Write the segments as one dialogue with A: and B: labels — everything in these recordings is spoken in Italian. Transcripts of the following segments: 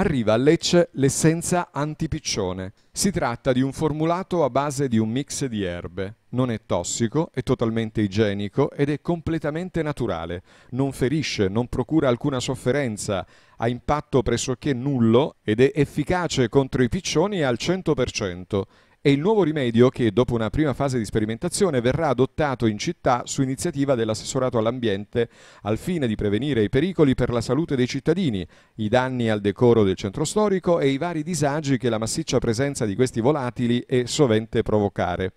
A: Arriva a Lecce l'essenza antipiccione. Si tratta di un formulato a base di un mix di erbe. Non è tossico, è totalmente igienico ed è completamente naturale. Non ferisce, non procura alcuna sofferenza, ha impatto pressoché nullo ed è efficace contro i piccioni al 100%. È il nuovo rimedio che, dopo una prima fase di sperimentazione, verrà adottato in città su iniziativa dell'assessorato all'ambiente al fine di prevenire i pericoli per la salute dei cittadini, i danni al decoro del centro storico e i vari disagi che la massiccia presenza di questi volatili è sovente provocare.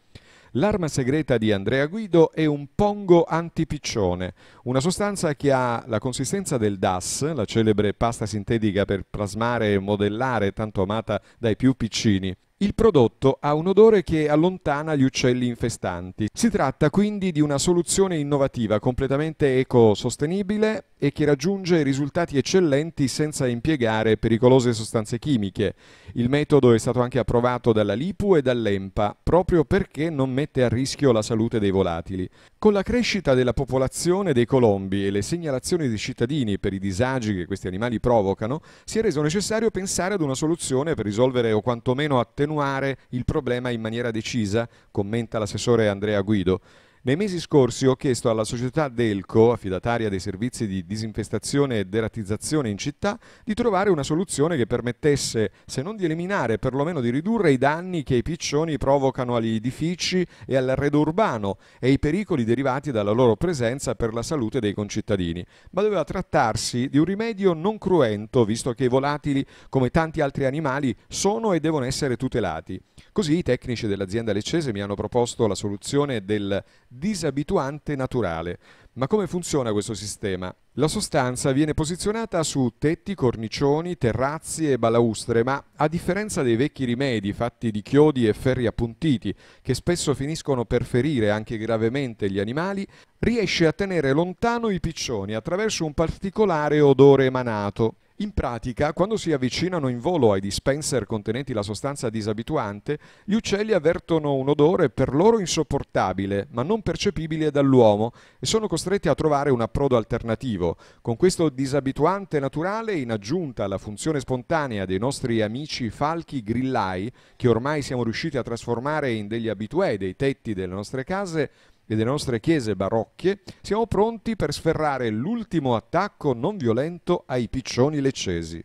A: L'arma segreta di Andrea Guido è un pongo antipiccione, una sostanza che ha la consistenza del DAS, la celebre pasta sintetica per plasmare e modellare tanto amata dai più piccini. Il prodotto ha un odore che allontana gli uccelli infestanti. Si tratta quindi di una soluzione innovativa, completamente ecosostenibile e che raggiunge risultati eccellenti senza impiegare pericolose sostanze chimiche. Il metodo è stato anche approvato dalla Lipu e dall'EMPA, proprio perché non mette a rischio la salute dei volatili. Con la crescita della popolazione dei colombi e le segnalazioni dei cittadini per i disagi che questi animali provocano, si è reso necessario pensare ad una soluzione per risolvere o quantomeno attenuare attenuare il problema in maniera decisa, commenta l'assessore Andrea Guido. Nei mesi scorsi ho chiesto alla società Delco, affidataria dei servizi di disinfestazione e deratizzazione in città, di trovare una soluzione che permettesse, se non di eliminare, perlomeno di ridurre i danni che i piccioni provocano agli edifici e all'arredo urbano e i pericoli derivati dalla loro presenza per la salute dei concittadini. Ma doveva trattarsi di un rimedio non cruento, visto che i volatili, come tanti altri animali, sono e devono essere tutelati. Così i tecnici dell'azienda leccese mi hanno proposto la soluzione del disabituante naturale. Ma come funziona questo sistema? La sostanza viene posizionata su tetti, cornicioni, terrazzi e balaustre, ma a differenza dei vecchi rimedi fatti di chiodi e ferri appuntiti, che spesso finiscono per ferire anche gravemente gli animali, riesce a tenere lontano i piccioni attraverso un particolare odore emanato. In pratica, quando si avvicinano in volo ai dispenser contenenti la sostanza disabituante, gli uccelli avvertono un odore per loro insopportabile, ma non percepibile dall'uomo, e sono costretti a trovare un approdo alternativo. Con questo disabituante naturale, in aggiunta alla funzione spontanea dei nostri amici falchi grillai, che ormai siamo riusciti a trasformare in degli abitué dei tetti delle nostre case, delle nostre chiese barocche, siamo pronti per sferrare l'ultimo attacco non violento ai piccioni leccesi.